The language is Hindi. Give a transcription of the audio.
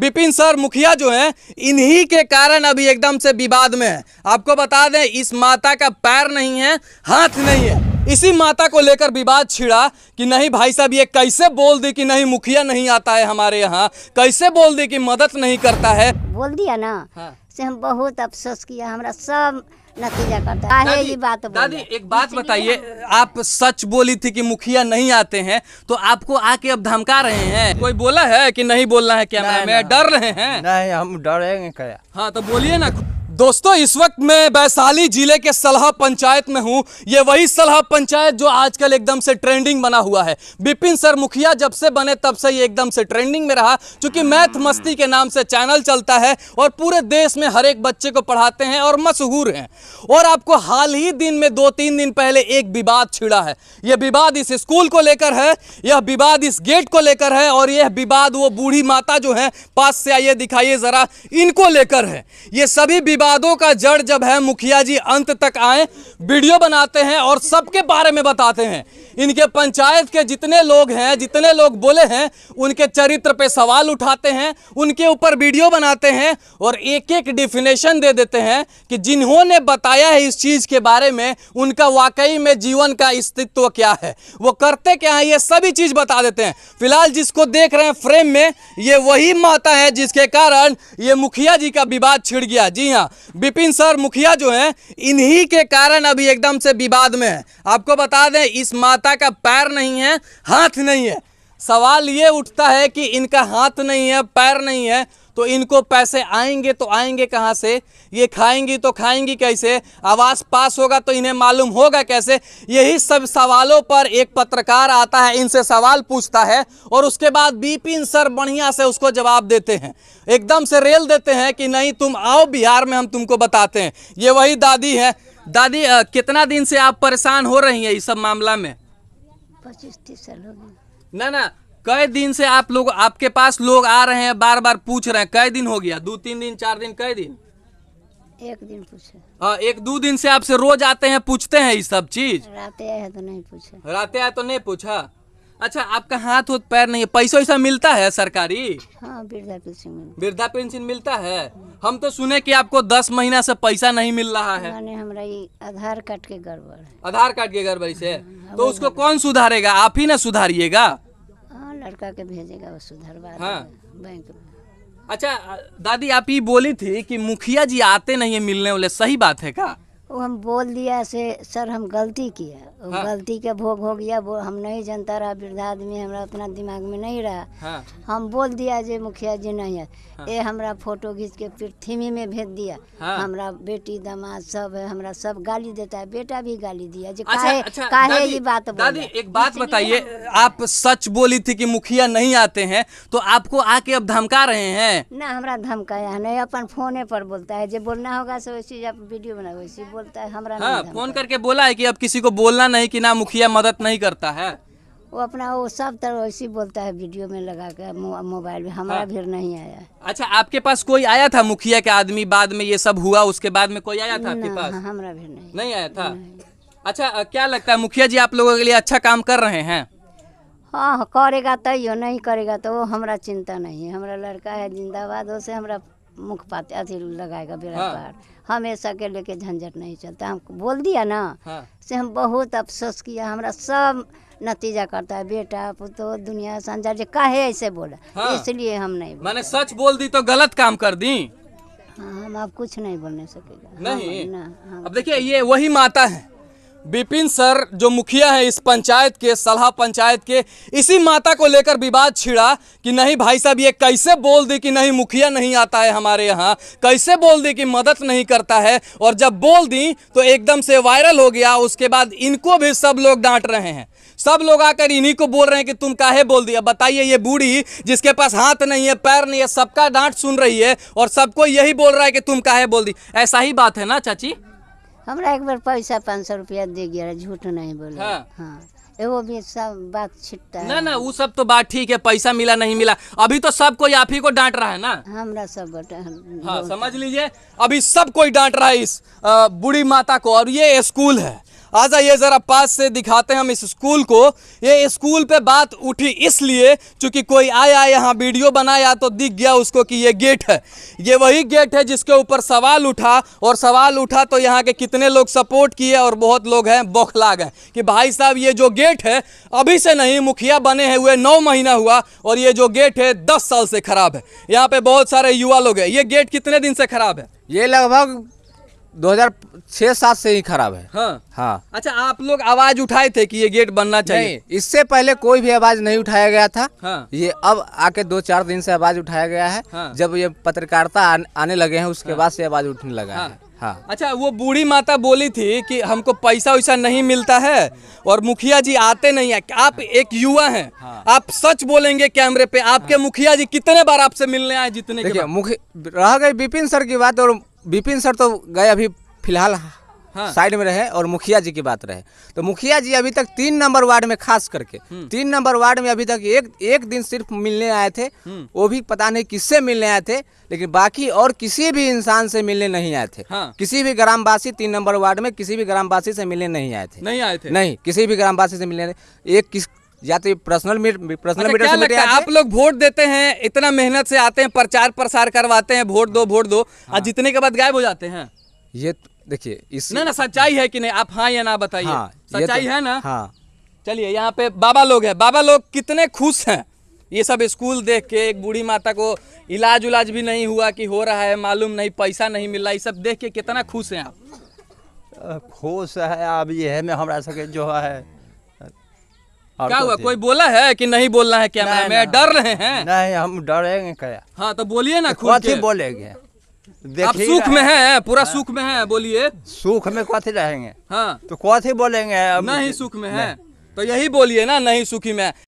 विपिन सर मुखिया जो हैं इन्हीं के कारण अभी एकदम से विवाद में है आपको बता दें इस माता का पैर नहीं है हाथ नहीं है इसी माता को लेकर विवाद छिड़ा कि नहीं भाई साहब ये कैसे बोल दी कि नहीं मुखिया नहीं आता है हमारे यहाँ कैसे बोल दी कि मदद नहीं करता है बोल दिया ना हाँ। से हम बहुत अफसोस किया हमारा सब नतीजा करता है बात दादी एक बात बताइए आप सच बोली थी कि मुखिया नहीं आते हैं तो आपको आके अब धमका रहे हैं कोई बोला है कि नहीं बोलना है क्या डर रहे हैं नहीं हम डरेंगे क्या हाँ तो बोलिए ना दोस्तों इस वक्त मैं वैशाली जिले के सलाह पंचायत में हूं ये वही सलाह पंचायत जो आजकल एकदम से ट्रेंडिंग बना हुआ है बिपिन सर मुखिया जब से बने तब से ये एकदम से ट्रेंडिंग में रहा क्योंकि मैथ मस्ती के नाम से चैनल चलता है और पूरे देश में हर एक बच्चे को पढ़ाते हैं और मशहूर हैं और आपको हाल ही दिन में दो तीन दिन पहले एक विवाद छिड़ा है यह विवाद इस स्कूल को लेकर है यह विवाद इस गेट को लेकर है और यह विवाद वो बूढ़ी माता जो है पास से आइए दिखाइए ज़रा इनको लेकर है ये सभी विवाद विवादों का जड़ जब है मुखिया जी अंत तक आए वीडियो बनाते हैं और सबके बारे में बताते हैं इनके पंचायत के जितने लोग हैं जितने लोग बोले हैं उनके चरित्र पे सवाल उठाते हैं उनके ऊपर वीडियो बनाते हैं और एक एक डिफिनेशन दे देते हैं कि जिन्होंने बताया है इस चीज़ के बारे में उनका वाकई में जीवन का अस्तित्व क्या है वो करते क्या है ये सभी चीज़ बता देते हैं फिलहाल जिसको देख रहे हैं फ्रेम में ये वही माता है जिसके कारण ये मुखिया जी का विवाद छिड़ गया जी हाँ विपिन सर मुखिया जो हैं इन्हीं के कारण अभी एकदम से विवाद में है आपको बता दें इस माता का पैर नहीं है हाथ नहीं है सवाल ये उठता है कि इनका हाथ नहीं है पैर नहीं है तो इनको पैसे आएंगे तो आएंगे कहाँ से ये खाएंगी तो खाएंगी कैसे आवास पास होगा तो इन्हें मालूम होगा कैसे यही सब सवालों पर एक पत्रकार आता है इनसे सवाल पूछता है और उसके बाद बीपिन सर बढ़िया से उसको जवाब देते हैं एकदम से रेल देते हैं कि नहीं तुम आओ बिहार में हम तुमको बताते हैं ये वही दादी है दादी आ, कितना दिन से आप परेशान हो रही हैं इस सब मामला में पच्चीस तीस साल हो गए ना ना कई दिन से आप लोग आपके पास लोग आ रहे हैं बार बार पूछ रहे हैं कई दिन हो गया दो तीन दिन चार दिन कई दिन एक दिन पूछे हाँ एक दो दिन से आपसे रोज आते हैं पूछते हैं ये सब चीज रातें आए तो नहीं पूछा रातें आए तो नहीं पूछा अच्छा आपका हाथ हो पैर नहीं है पैसा वैसा मिलता है सरकारी हाँ वृद्धा पेंशन वृद्धा पेंशन मिलता है हम तो सुने कि आपको दस महीना से पैसा नहीं मिल रहा है हमारा आधार कार्ड के गड़बड़ आधार कार्ड के गड़बड़ी से हाँ, तो उसको कौन सुधारेगा आप ही ना सुधारियेगा लड़का के भेजेगा वो सुधरवा हाँ। बैंक में अच्छा दादी आप ये बोली थी कि मुखिया जी आते नहीं है मिलने वाले सही बात है क्या वो हम बोल दिया से सर हम गलती किया हाँ। गलती का भोग हो गया वो हम नहीं जानता रहा वृद्धा आदमी हमारा उतना दिमाग में नहीं रहा हाँ। हम बोल दिया जे मुखिया जी नहीं है हाँ। ए फोटो खींच के पृथ्वी में भेज दिया हाँ। हमारा बेटी दमाद सब है हमारा सब गाली देता है बेटा भी गाली दिया जो अच्छा, काहे अच्छा, काहे ये बात दादी एक बात बताइए आप सच बोली थी कि मुखिया नहीं आते हैं तो आपको आके अब धमका रहे हैं ना हमारा धमकाया नहीं अपन फोने पर बोलता है जो बोलना होगा सो वैसी आप वीडियो बना वैसी बोल बोलता है हमरा हाँ, फोन करके बोला है कि अब किसी को बोलना नहीं कि ना मुखिया मदद नहीं करता है वो अपना वो सब तरह ऐसी बोलता है वीडियो में लगा कर मोबाइल में हमारा हाँ। भीड़ नहीं आया अच्छा आपके पास कोई आया था मुखिया के आदमी बाद में ये सब हुआ उसके बाद में कोई आया था आपके पास हाँ, हमारा भीड़ नहीं नहीं आया था अच्छा क्या लगता है मुखिया जी आप लोगों के लिए अच्छा काम कर रहे हैं हाँ करेगा तैयो नहीं करेगा तो वो हमारा चिंता नहीं है हमारा लड़का है जिंदाबाद उसे हमारा मुख पाते अथी लगाएगा बेड़ा हाँ। पार हमेशा के लेके झंझट नहीं चलता हम बोल दिया ना हाँ। से हम बहुत अफसोस किया हमारा सब नतीजा करता है बेटा पुतो दुनिया संसार जो काहे ऐसे बोला हाँ। इसलिए हम नहीं मैंने सच बोल दी तो गलत काम कर दी हाँ, हम आप कुछ नहीं बोलने सकेगा नहीं हाँ, ना, हाँ, अब देखिए ये वही माता है विपिन सर जो मुखिया हैं इस पंचायत के सलाह पंचायत के इसी माता को लेकर विवाद छिड़ा कि नहीं भाई साहब ये कैसे बोल दी कि नहीं मुखिया नहीं आता है हमारे यहाँ कैसे बोल दी कि मदद नहीं करता है और जब बोल दी तो एकदम से वायरल हो गया उसके बाद इनको भी सब लोग डांट रहे हैं सब लोग आकर इन्हीं को बोल रहे हैं कि तुम काहे बोल दिया बताइए ये बूढ़ी जिसके पास हाथ नहीं है पैर नहीं है सबका डांट सुन रही है और सबको यही बोल रहा है कि तुम काहे बोल दी ऐसा ही बात है ना चाची हमरा एक बार पैसा पाँच सौ रुपया दे गया झूठ नहीं बोले हाँ, हाँ। वो भी सब बात छिटता ना ना वो सब तो बात ठीक है पैसा मिला नहीं मिला अभी तो सब कोई आप ही को डांट रहा है ना हमरा सब हाँ समझ लीजिए अभी सब कोई डांट रहा है इस बूढ़ी माता को और ये स्कूल है आ जाइए ज़रा पास से दिखाते हैं हम इस स्कूल को ये स्कूल पे बात उठी इसलिए चूंकि कोई आया यहाँ वीडियो बनाया तो दिख गया उसको कि ये गेट है ये वही गेट है जिसके ऊपर सवाल उठा और सवाल उठा तो यहाँ के कितने लोग सपोर्ट किए और बहुत लोग हैं बौखला गए कि भाई साहब ये जो गेट है अभी से नहीं मुखिया बने हुए नौ महीना हुआ और ये जो गेट है दस साल से खराब है यहाँ पे बहुत सारे युवा लोग हैं ये गेट कितने दिन से खराब है ये लगभग 2006 सात से ही खराब है हाँ हाँ अच्छा आप लोग आवाज उठाए थे कि ये गेट बनना चाहिए इससे पहले कोई भी आवाज नहीं उठाया गया था हाँ। ये अब आके दो चार दिन से आवाज उठाया गया है हाँ। जब ये पत्रकारिता आने लगे हैं उसके हाँ। बाद से आवाज उठने लगा हाँ। है हाँ। अच्छा वो बूढ़ी माता बोली थी कि हमको पैसा वैसा नहीं मिलता है और मुखिया जी आते नहीं है आप हाँ। एक युवा हैं हाँ। आप सच बोलेंगे कैमरे पे आपके हाँ। मुखिया जी कितने बार आपसे मिलने आए जितने रह गए बिपिन सर की बात और विपिन सर तो गए अभी फिलहाल हाँ। साइड में रहे और मुखिया जी की बात रहे तो मुखिया जी अभी तक तीन नंबर वार्ड में खास करके हम्म। तीन नंबर वार्ड में अभी तक एक एक दिन सिर्फ मिलने आए थे हम्म। वो भी पता नहीं किससे मिलने आए थे लेकिन बाकी और किसी भी इंसान से मिलने नहीं आए थे हाँ। किसी भी ग्रामवासी तीन नंबर वार्ड में किसी भी ग्रामवासी से मिलने नहीं आए थे नहीं आए थे नहीं किसी भी ग्रामवासी से मिलने एक किस या तो पर्सनल पर्सनल मीटर से लगता है आप लोग वोट देते हैं इतना मेहनत से आते हैं प्रचार प्रसार करवाते हैं वोट दो वोट दो और हाँ। जीतने के बाद गायब हो जाते हैं ये तो देखिए इस ना ना सच्चाई है कि नहीं आप हाँ या ना बताइए हाँ, सच्चाई तो- है ना हाँ चलिए यहाँ पे बाबा लोग हैं बाबा लोग कितने खुश हैं ये सब स्कूल देख के एक बूढ़ी माता को इलाज उलाज भी नहीं हुआ कि हो रहा है मालूम नहीं पैसा नहीं मिल रहा ये सब देख के कितना खुश हैं आप खुश है अब ये है मैं हमारा सके जो है क्या हुआ कोई बोला है कि नहीं बोलना है क्या मैं डर रहे हैं नहीं हम डरेंगे क्या हाँ तो बोलिए ना खुद बोलेंगे आप सुख में है पूरा सुख में है बोलिए सुख में कथे रहेंगे हाँ तो कथे बोलेंगे नहीं सुख में है तो यही बोलिए ना नहीं सुखी में